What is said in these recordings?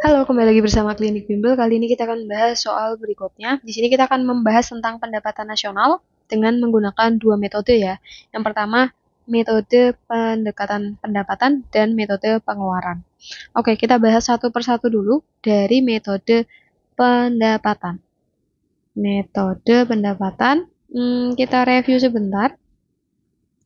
Halo, kembali lagi bersama Klinik Bimbel. Kali ini kita akan membahas soal berikutnya. Di sini kita akan membahas tentang pendapatan nasional dengan menggunakan dua metode ya. Yang pertama, metode pendekatan pendapatan dan metode pengeluaran. Oke, kita bahas satu persatu dulu dari metode pendapatan. Metode pendapatan, hmm, kita review sebentar.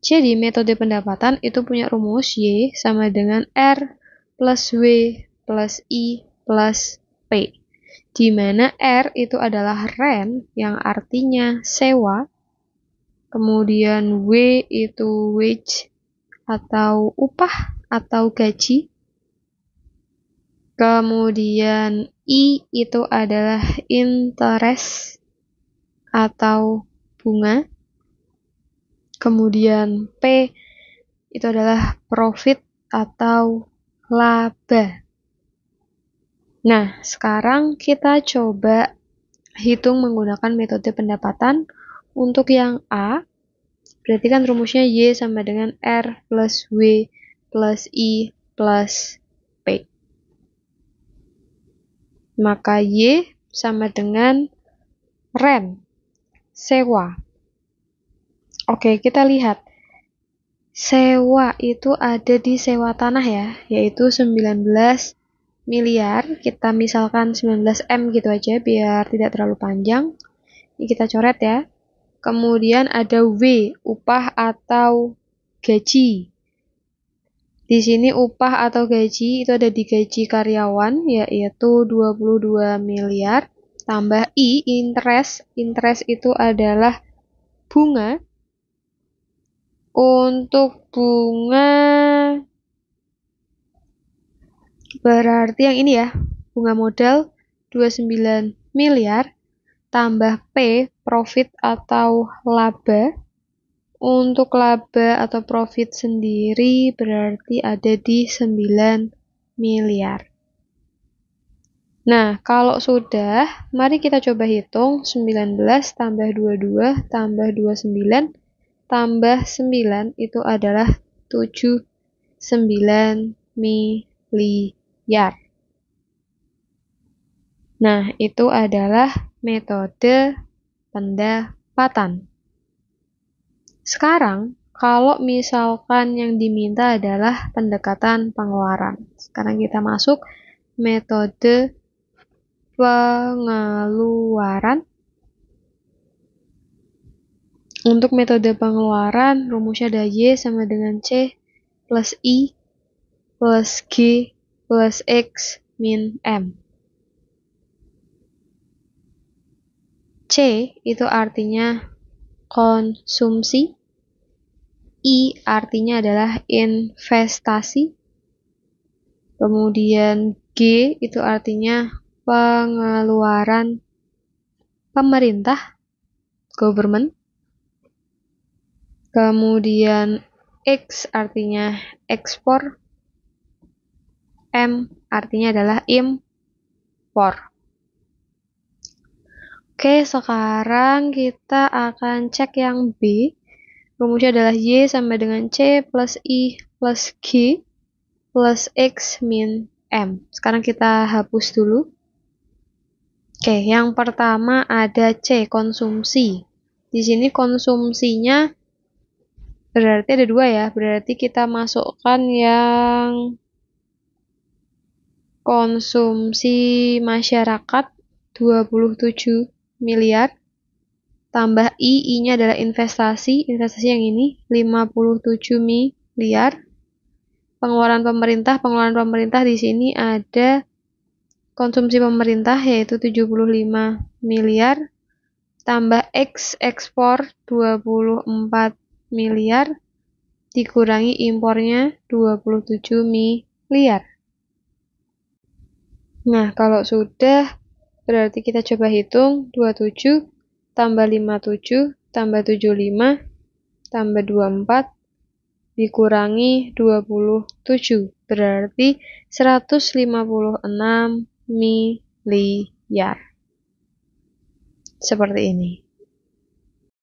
Jadi, metode pendapatan itu punya rumus Y sama dengan R plus W plus I plus P. Di mana R itu adalah rent yang artinya sewa. Kemudian W itu wage atau upah atau gaji. Kemudian I itu adalah interest atau bunga. Kemudian P itu adalah profit atau laba. Nah, sekarang kita coba hitung menggunakan metode pendapatan untuk yang A. Berarti kan rumusnya Y sama dengan R plus W plus I plus P. Maka Y sama dengan rent, sewa. Oke, kita lihat. Sewa itu ada di sewa tanah ya, yaitu 19 miliar, kita misalkan 19M gitu aja biar tidak terlalu panjang. Ini kita coret ya. Kemudian ada W, upah atau gaji. Di sini upah atau gaji itu ada di gaji karyawan yaitu 22 miliar tambah i interest. Interest itu adalah bunga. Untuk bunga Berarti yang ini ya, bunga modal 29 miliar tambah P profit atau laba. Untuk laba atau profit sendiri berarti ada di 9 miliar. Nah, kalau sudah, mari kita coba hitung 19 tambah 22 tambah 29 tambah 9 itu adalah 79 miliar yard. Nah, itu adalah metode pendapatan. Sekarang, kalau misalkan yang diminta adalah pendekatan pengeluaran. Sekarang kita masuk metode pengeluaran. Untuk metode pengeluaran, rumusnya ada Y sama dengan C plus I plus G plus X min M. C itu artinya konsumsi, I artinya adalah investasi, kemudian G itu artinya pengeluaran pemerintah, government, kemudian X artinya ekspor, M artinya adalah impor. Oke, sekarang kita akan cek yang B. Rumusnya adalah Y sama dengan C plus I plus Q plus X min M. Sekarang kita hapus dulu. Oke, yang pertama ada C, konsumsi. Di sini konsumsinya berarti ada dua ya. Berarti kita masukkan yang konsumsi masyarakat 27 miliar tambah I, I-nya adalah investasi, investasi yang ini 57 miliar. Pengeluaran pemerintah, pengeluaran pemerintah di sini ada konsumsi pemerintah yaitu 75 miliar tambah X ekspor 24 miliar dikurangi impornya 27 miliar. Nah, kalau sudah, berarti kita coba hitung 27 tambah 57 tambah 75 tambah 24 dikurangi 27 berarti 156 miliar. Seperti ini.